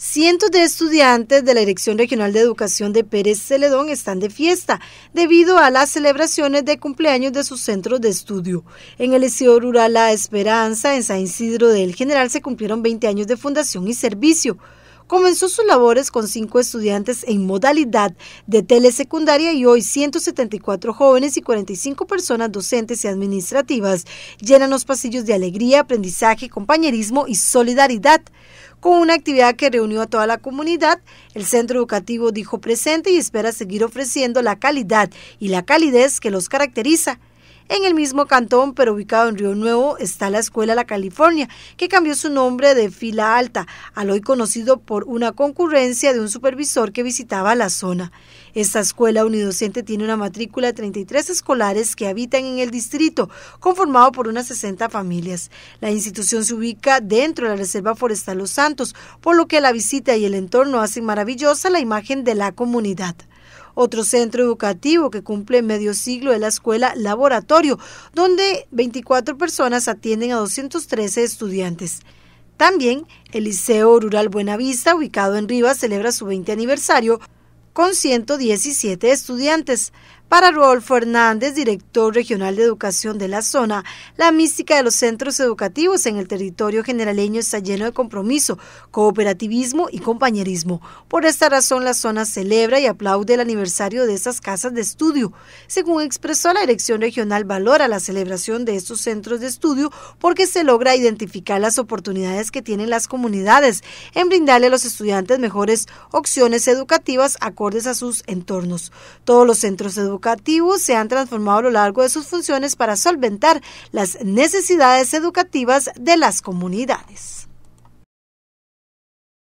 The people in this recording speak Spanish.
Cientos de estudiantes de la Dirección Regional de Educación de Pérez Celedón están de fiesta debido a las celebraciones de cumpleaños de sus centros de estudio. En el Liceo Rural La Esperanza, en San Isidro del General, se cumplieron 20 años de fundación y servicio comenzó sus labores con cinco estudiantes en modalidad de telesecundaria y hoy 174 jóvenes y 45 personas docentes y administrativas llenan los pasillos de alegría, aprendizaje, compañerismo y solidaridad. Con una actividad que reunió a toda la comunidad, el centro educativo dijo presente y espera seguir ofreciendo la calidad y la calidez que los caracteriza. En el mismo cantón, pero ubicado en Río Nuevo, está la Escuela La California, que cambió su nombre de Fila Alta, al hoy conocido por una concurrencia de un supervisor que visitaba la zona. Esta escuela unidocente tiene una matrícula de 33 escolares que habitan en el distrito, conformado por unas 60 familias. La institución se ubica dentro de la Reserva Forestal Los Santos, por lo que la visita y el entorno hacen maravillosa la imagen de la comunidad. Otro centro educativo que cumple medio siglo es la escuela laboratorio, donde 24 personas atienden a 213 estudiantes. También el Liceo Rural Buenavista, ubicado en Rivas, celebra su 20 aniversario con 117 estudiantes. Para Rodolfo Hernández, director regional de educación de la zona, la mística de los centros educativos en el territorio generaleño está lleno de compromiso, cooperativismo y compañerismo. Por esta razón, la zona celebra y aplaude el aniversario de estas casas de estudio. Según expresó la dirección regional, valora la celebración de estos centros de estudio porque se logra identificar las oportunidades que tienen las comunidades en brindarle a los estudiantes mejores opciones educativas acordes a sus entornos. Todos los centros educativos educativos se han transformado a lo largo de sus funciones para solventar las necesidades educativas de las comunidades.